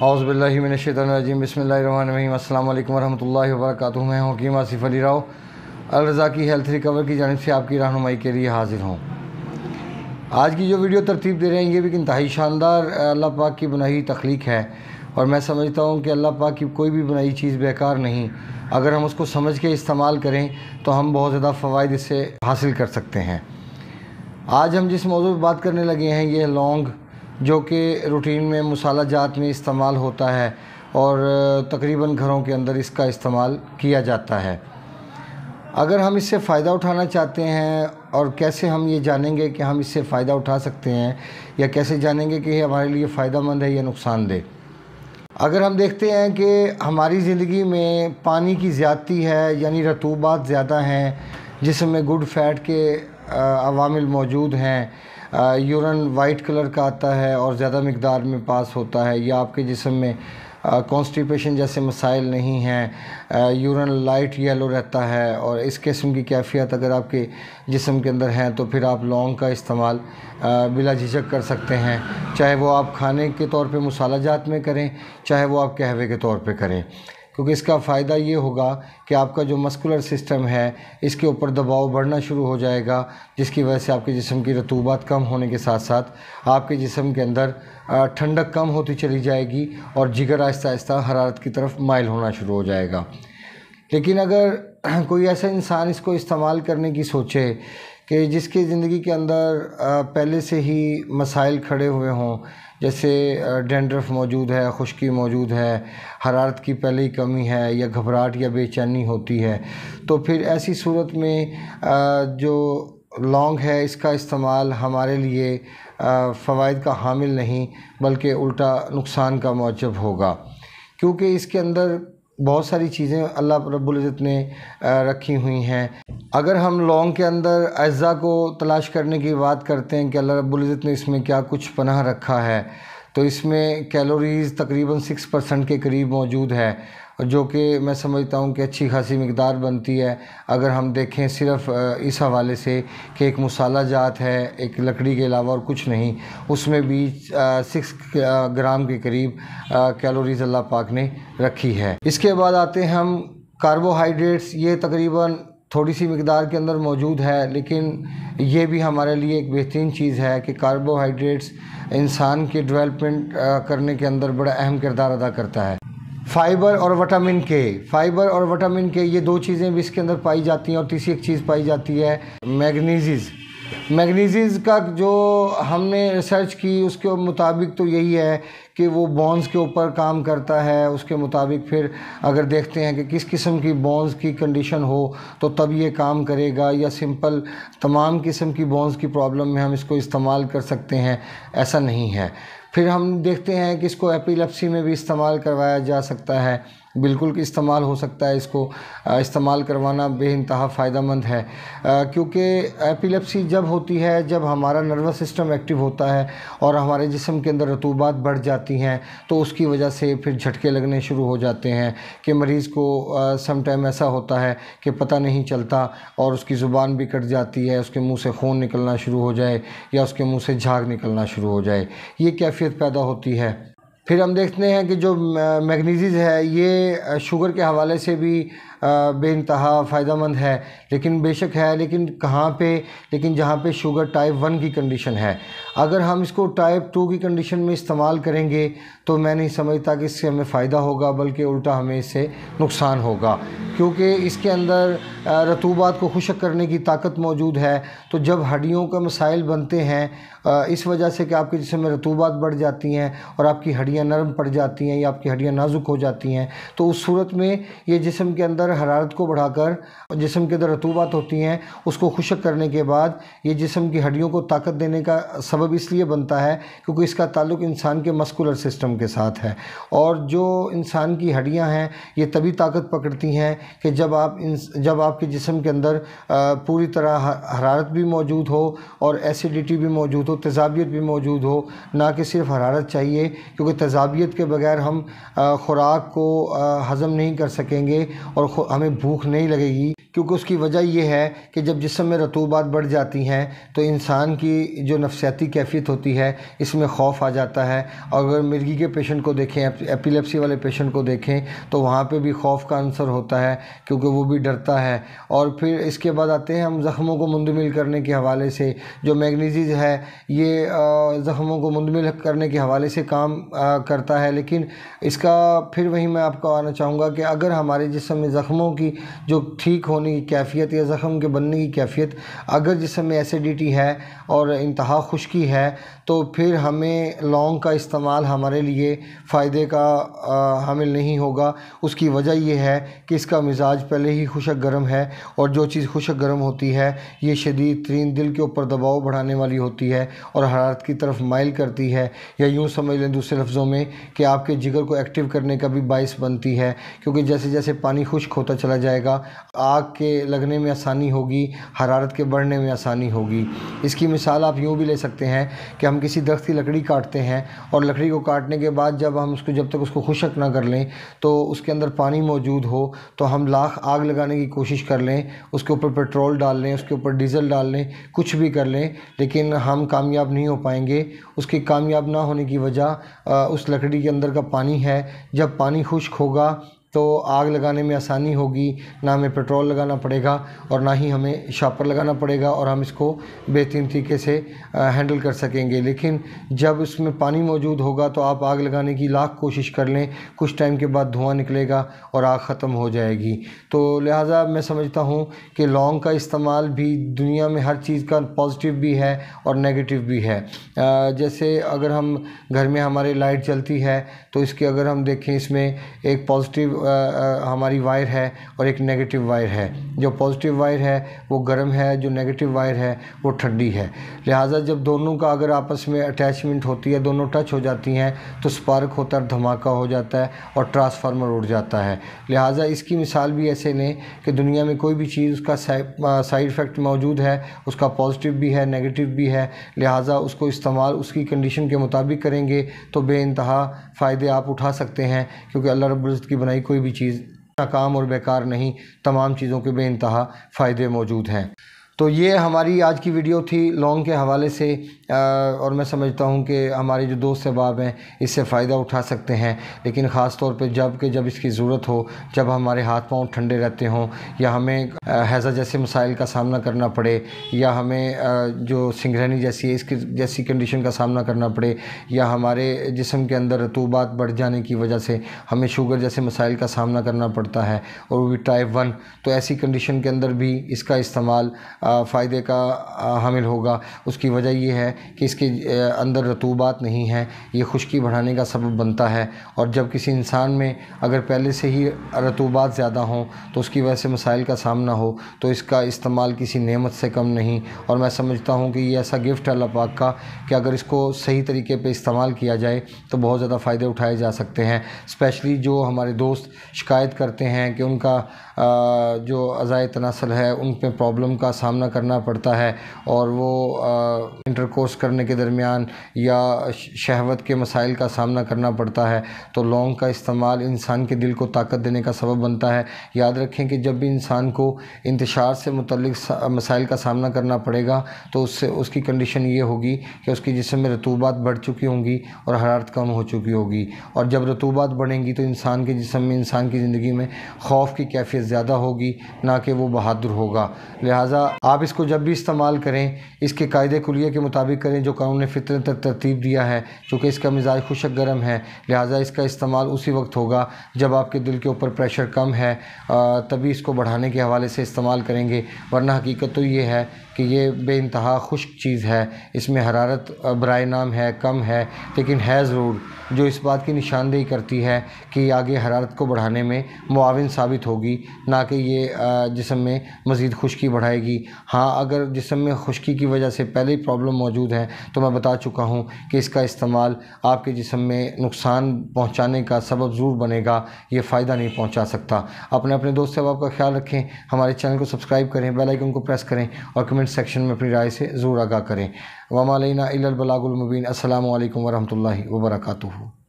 हौज़बिल्लिमिनशतरजीम बसमीम अल्लाम वरहमल वरक मैं हकीम आसिफ अली राव अलरजा की हेल्थ रिकवर की जानब से आपकी रहनुमाई के लिए हाजिर हूँ आज की जो वीडियो तरतीब दे रहे हैं ये भी इंतहाई शानदार अल्लाह पाक की बनाई तख्लीक है और मैं समझता हूँ कि अल्लाह पाक की कोई भी बनाई चीज़ बेकार नहीं अगर हम उसको समझ के इस्तेमाल करें तो हम बहुत ज़्यादा फ़वाद इससे हासिल कर सकते हैं आज हम जिस मौजू पर बात करने लगे हैं ये लौंग जो कि रूटीन में मसाला जात में इस्तेमाल होता है और तकरीबन घरों के अंदर इसका इस्तेमाल किया जाता है अगर हम इससे फ़ायदा उठाना चाहते हैं और कैसे हम ये जानेंगे कि हम इससे फ़ायदा उठा सकते हैं या कैसे जानेंगे कि ये हमारे लिए फ़ायदा मंद है या नुकसानदेह अगर हम देखते हैं कि हमारी ज़िंदगी में पानी की ज़्यादती है यानी रतूबात ज़्यादा हैं जिसमें गुड फैट के अवामिल मौजूद हैं यूरन वाइट कलर का आता है और ज़्यादा मकदार में पास होता है या आपके जिसम में कॉन्स्टिपेशन जैसे मसाइल नहीं हैं यूरन लाइट येलो रहता है और इस किस्म की कैफियत अगर आपके जिसम के अंदर हैं तो फिर आप लौंग का इस्तेमाल बिला झिझक कर सकते हैं चाहे वो आप खाने के तौर पे मसाला जात में करें चाहे वो आप कहवे के तौर पे करें क्योंकि इसका फ़ायदा ये होगा कि आपका जो मस्कुलर सिस्टम है इसके ऊपर दबाव बढ़ना शुरू हो जाएगा जिसकी वजह से आपके जिसम की रतूबात कम होने के साथ साथ आपके जिसम के अंदर ठंडक कम होती चली जाएगी और जिगर आहिस्ता आहिस्ता हरारत की तरफ माइल होना शुरू हो जाएगा लेकिन अगर कोई ऐसा इंसान इसको इस्तेमाल करने की सोचे कि जिसके ज़िंदगी के अंदर पहले से ही मसाइल खड़े हुए हों जैसे डेंड्रफ मौजूद है खुश्की मौजूद है हरारत की पहले ही कमी है या घबराहट या बेचैनी होती है तो फिर ऐसी सूरत में जो लौंग है इसका इस्तेमाल हमारे लिए फ़वाद का हामिल नहीं बल्कि उल्टा नुकसान का मौजब होगा क्योंकि इसके अंदर बहुत सारी चीज़ें अल्लाह रब्ज़त ने रखी हुई हैं अगर हम लॉन्ग के अंदर अज्जा को तलाश करने की बात करते हैं कि अल्लाह रब्ज़त ने इसमें क्या कुछ पनाह रखा है तो इसमें कैलोरीज़ तकरीबन सिक्स परसेंट के करीब मौजूद है जो कि मैं समझता हूँ कि अच्छी खासी मकदार बनती है अगर हम देखें सिर्फ इस हवाले से कि एक मसाला जात है एक लकड़ी के अलावा और कुछ नहीं उसमें भी सिक्स ग्राम के करीब कैलोरीज़ अल्लाह पाक ने रखी है इसके बाद आते हैं हम कार्बोहाइड्रेट्स ये तकरीबन थोड़ी सी मकदार के अंदर मौजूद है लेकिन ये भी हमारे लिए एक बेहतरीन चीज़ है कि कार्बोहाइड्रेट्स इंसान के डेवलपमेंट करने के अंदर बड़ा अहम किरदार अदा करता है फाइबर और विटामिन के फाइबर और विटामिन के ये दो चीज़ें भी इसके अंदर पाई जाती हैं और तीसरी एक चीज़ पाई जाती है मैगनीज़ मैगनीज़ का जो हमने रिसर्च की उसके मुताबिक तो यही है कि वो बॉन्स के ऊपर काम करता है उसके मुताबिक फिर अगर देखते हैं कि किस किस्म की बॉन्स की कंडीशन हो तो तब ये काम करेगा या सिंपल तमाम किस्म की बॉन्स की प्रॉब्लम में हम इसको इस्तेमाल कर सकते हैं ऐसा नहीं है फिर हम देखते हैं कि इसको एपिलप्सी में भी इस्तेमाल करवाया जा सकता है बिल्कुल कि इस्तेमाल हो सकता है इसको इस्तेमाल करवाना बेानतहा फ़ायदा मंद है क्योंकि एपिलेप्सी जब होती है जब हमारा नर्वस सिस्टम एक्टिव होता है और हमारे जिसम के अंदर रतूबात बढ़ जाती हैं तो उसकी वजह से फिर झटके लगने शुरू हो जाते हैं कि मरीज़ को समटाइम ऐसा होता है कि पता नहीं चलता और उसकी ज़ुबान भी कट जाती है उसके मुँह से खून निकलना शुरू हो जाए या उसके मुँह से झाग निकलना शुरू हो जाए ये कैफियत पैदा होती है फिर हम देखते हैं कि जो मैगनीज़ है ये शुगर के हवाले से भी बेानतहा फ़ायदा है लेकिन बेशक है लेकिन कहाँ पे लेकिन जहाँ पे शुगर टाइप वन की कंडीशन है अगर हम इसको टाइप टू की कंडीशन में इस्तेमाल करेंगे तो मैं नहीं समझता कि इससे हमें फ़ायदा होगा बल्कि उल्टा हमें इससे नुकसान होगा क्योंकि इसके अंदर रतूबात को खुशक करने की ताकत मौजूद है तो जब हड्डियों का मसाइल बनते हैं इस वजह से कि आपके जिसमें में रतूबात बढ़ जाती हैं और आपकी हड्डियाँ नरम पड़ जाती हैं या आपकी हड्डियाँ नाजुक हो जाती हैं तो उस सूरत में ये जिसम के अंदर बढ़ाकर हरारत को बढ़ाकर जिसम के अंदर रतूबात होती हैं उसको खुशक करने के बाद ये जिसम की हड्डियों को ताकत देने का सबब इसलिए बनता है क्योंकि इसका ताल्लुक इंसान के मस्कुलर सिस्टम के साथ है और जो इंसान की हड्डियाँ हैं ये तभी ताकत पकड़ती हैं कि जब आप इन जब आपके जिसम के अंदर पूरी तरह हरारत भी मौजूद हो और एसिडिटी भी मौजूद हो तेजाबियत भी मौजूद हो ना कि सिर्फ हरारत चाहिए क्योंकि तेजाबियत के बगैर हम ख़ुराक को हज़म नहीं कर सकेंगे और हमें भूख नहीं लगेगी क्योंकि उसकी वजह यह है कि जब जिसम में रतूबात बढ़ जाती हैं तो इंसान की जो नफसियाती कैफियत होती है इसमें खौफ आ जाता है और अगर मिर्गी के पेशेंट को देखें एपिलेप्सी वाले पेशेंट को देखें तो वहाँ पर भी खौफ का आंसर होता है क्योंकि वो भी डरता है और फिर इसके बाद आते हैं हम ज़ख्मों को मुंतमिल करने के हवाले से जो मैगनीजीज है ये ज़ख्मों को मुंदमिल करने के हवाले से काम करता है लेकिन इसका फिर वहीं मैं आपको आना चाहूँगा कि अगर हमारे जिसम में ज़ख्म ज़ख़्मों की जो ठीक होने की कैफियत या ज़ख़म के बनने की कैफियत अगर जिसम में एसिडिटी है और इंतहा खुश्की है तो फिर हमें लौंग का इस्तेमाल हमारे लिए फ़ायदे का हामिल नहीं होगा उसकी वजह यह है कि इसका मिजाज पहले ही खुशक गर्म है और जो चीज़ खुशक गर्म होती है ये शदीद तरीन दिल के ऊपर दबाव बढ़ाने वाली होती है और हरारत की तरफ माइल करती है या यूँ समझ लें दूसरे लफ्ज़ों में कि आपके जिगर को एक्टिव करने का भी बायस बनती है क्योंकि जैसे जैसे पानी खुश्क होता चला जाएगा आग के लगने में आसानी होगी हरारत के बढ़ने में आसानी होगी इसकी मिसाल आप यूँ भी ले सकते हैं कि हम किसी दरख्त की लकड़ी काटते हैं और लकड़ी को काटने के बाद जब हम उसको जब तक उसको खुशक ना कर लें तो उसके अंदर पानी मौजूद हो तो हम लाख आग लगाने की कोशिश कर लें उसके ऊपर पेट्रोल डाल लें उसके ऊपर डीज़ल डाल लें कुछ भी कर लें लेकिन हम कामयाब नहीं हो पाएंगे उसके कामयाब ना होने की वजह उस लकड़ी के अंदर का पानी है जब पानी खुश्क होगा तो आग लगाने में आसानी होगी ना हमें पेट्रोल लगाना पड़ेगा और ना ही हमें शापर लगाना पड़ेगा और हम इसको बेहतरीन तरीके से हैंडल कर सकेंगे लेकिन जब इसमें पानी मौजूद होगा तो आप आग लगाने की लाख कोशिश कर लें कुछ टाइम के बाद धुआं निकलेगा और आग ख़त्म हो जाएगी तो लिहाजा मैं समझता हूँ कि लौंग का इस्तेमाल भी दुनिया में हर चीज़ का पॉजिटिव भी है और नेगेटिव भी है जैसे अगर हम घर में हमारे लाइट चलती है तो इसके अगर हम देखें इसमें एक पॉजिटिव हमारी वायर है और एक नेगेटिव वायर है जो पॉजिटिव वायर है वो गर्म है जो नेगेटिव वायर है वो ठंडी है लिहाजा जब दोनों का अगर आपस में अटैचमेंट होती है दोनों टच हो जाती हैं तो स्पार्क होता है धमाका हो जाता है और ट्रांसफार्मर उड़ जाता है लिहाजा इसकी मिसाल भी ऐसे लें कि दुनिया में कोई भी चीज़ उसका साइड इफ़ेक्ट मौजूद है उसका पॉजिटिव भी है नेगेटिव भी है लिहाजा उसको इस्तेमाल उसकी कंडीशन के मुताबिक करेंगे तो बे फ़ायदे आप उठा सकते हैं क्योंकि अल्लाह रब्ज़त की बनाई कोई भी चीज़ नाकाम और बेकार नहीं तमाम चीज़ों के बेानतहा फ़ायदे मौजूद हैं तो ये हमारी आज की वीडियो थी लॉन्ग के हवाले से आ, और मैं समझता हूँ कि हमारे जो दोस्त अहबाब हैं इससे फ़ायदा उठा सकते हैं लेकिन ख़ास तौर पर जब कि जब इसकी ज़रूरत हो जब हमारे हाथ पाँव ठंडे रहते हों या हमें हैज़ा जैसे मसाइल का सामना करना पड़े या हमें आ, जो सिंगरनी जैसी है इसकी जैसी कंडीशन का सामना करना पड़े या हमारे जिसम के अंदर रतूबात बढ़ जाने की वजह से हमें शुगर जैसे मसाइल का सामना करना पड़ता है और वो भी टाइप वन तो ऐसी कंडीशन के अंदर भी इसका इस्तेमाल फ़ायदे का हामिल होगा उसकी वजह यह है कि इसके अंदर रतूबात नहीं है ये खुश्की बढ़ाने का सबब बनता है और जब किसी इंसान में अगर पहले से ही रतूबात ज़्यादा हों तो उसकी वजह से मसाइल का सामना हो तो इसका इस्तेमाल किसी नेमत से कम नहीं और मैं समझता हूँ कि ये ऐसा गिफ्ट है अल्लाह पाक का कि अगर इसको सही तरीके पे इस्तेमाल किया जाए तो बहुत ज़्यादा फ़ायदे उठाए जा सकते हैं स्पेशली जो हमारे दोस्त शिकायत करते हैं कि उनका जो अज़ाय तनासल है उन पर प्रॉब्लम का सामना सामना करना पड़ता है और वो इंटरकोर्स करने के दरमियान या शहवत के मसाइल का सामना करना पड़ता है तो लौंग का इस्तेमाल इंसान के दिल को ताकत देने का सबब बनता है याद रखें कि जब भी इंसान को इंतशार से मतलब मसाइल का सामना करना पड़ेगा तो उससे उसकी कंडीशन ये होगी कि उसकी जिसम में रतूबात बढ़ चुकी होंगी और हरारत कम हो चुकी होगी और जब रतूबात बढ़ेंगी तो इंसान के जिसम में इंसान की ज़िंदगी में खौफ की कैफियत ज़्यादा होगी ना कि वो बहादुर होगा लिहाजा आप इसको जब भी इस्तेमाल करें इसके कायदे कुलिया के मुताबिक करें जो कानून फितरत तरतीब दिया है चूँकि इसका मिजाज खुशक गर्म है लिहाजा इसका इस्तेमाल उसी वक्त होगा जब आपके दिल के ऊपर प्रेशर कम है तभी इसको बढ़ाने के हवाले से इस्तेमाल करेंगे वरना हकीकत तो ये है कि ये बे इंतहा खुश्क चीज़ है इसमें हरारत बर नाम है कम है लेकिन है ज़रूर जो इस बात की निशानदेही करती है कि आगे हरारत को बढ़ाने में मुआवन साबित होगी ना कि ये जिसम में मज़ीद खुश्की बढ़ाएगी हाँ अगर जिसम में खुश्की की वजह से पहले ही प्रॉब्लम मौजूद है तो मैं बता चुका हूँ कि इसका इस्तेमाल आपके जिसम में नुकसान पहुँचाने का सबब ज़रूर बनेगा ये फ़ायदा नहीं पहुँचा सकता अपने अपने दोस्त अब का ख्याल रखें हमारे चैनल को सब्सक्राइब करें बेलाइकन को प्रेस करें और कमेंट कमेंट सेक्शन में अपनी राय से ज़रूर आगा करें वमालीना अल्बलागुलमबीन असल वरहमल वर्का